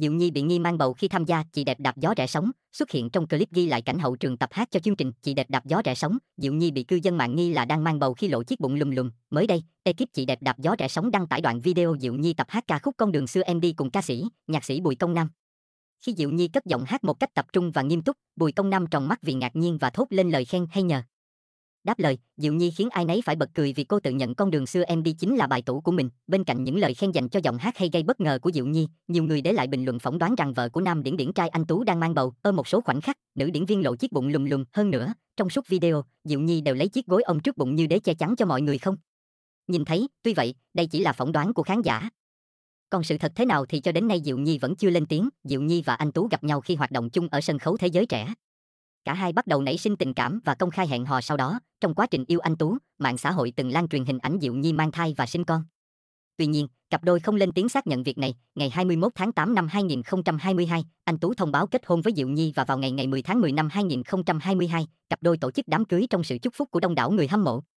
Diệu Nhi bị nghi mang bầu khi tham gia Chị đẹp đạp gió rẻ sống xuất hiện trong clip ghi lại cảnh hậu trường tập hát cho chương trình Chị đẹp đạp gió rẻ sống Diệu Nhi bị cư dân mạng nghi là đang mang bầu khi lộ chiếc bụng lùm lùm. Mới đây, ekip Chị đẹp đạp gió rẻ sống đăng tải đoạn video Diệu Nhi tập hát ca khúc Con đường xưa em đi cùng ca sĩ, nhạc sĩ Bùi Công Nam. Khi Diệu Nhi cất giọng hát một cách tập trung và nghiêm túc, Bùi Công Nam tròn mắt vì ngạc nhiên và thốt lên lời khen hay nhờ đáp lời diệu nhi khiến ai nấy phải bật cười vì cô tự nhận con đường xưa em đi chính là bài tủ của mình bên cạnh những lời khen dành cho giọng hát hay gây bất ngờ của diệu nhi nhiều người để lại bình luận phỏng đoán rằng vợ của nam điển điển trai anh tú đang mang bầu ở một số khoảnh khắc nữ điển viên lộ chiếc bụng lùm lùm hơn nữa trong suốt video diệu nhi đều lấy chiếc gối ôm trước bụng như để che chắn cho mọi người không nhìn thấy tuy vậy đây chỉ là phỏng đoán của khán giả còn sự thật thế nào thì cho đến nay Diệu Nhi vẫn chưa lên tiếng, Diệu Nhi và anh Tú gặp nhau khi hoạt động chung ở sân khấu thế giới trẻ cả hai bắt đầu nảy sinh tình cảm và công khai hẹn hò sau đó trong quá trình yêu anh tú mạng xã hội từng lan truyền hình ảnh diệu nhi mang thai và sinh con Tuy nhiên, cặp đôi không lên tiếng xác nhận việc này. Ngày 21 tháng 8 năm 2022, anh Tú thông báo kết hôn với Diệu Nhi và vào ngày ngày 10 tháng 10 năm 2022, cặp đôi tổ chức đám cưới trong sự chúc phúc của đông đảo người hâm mộ.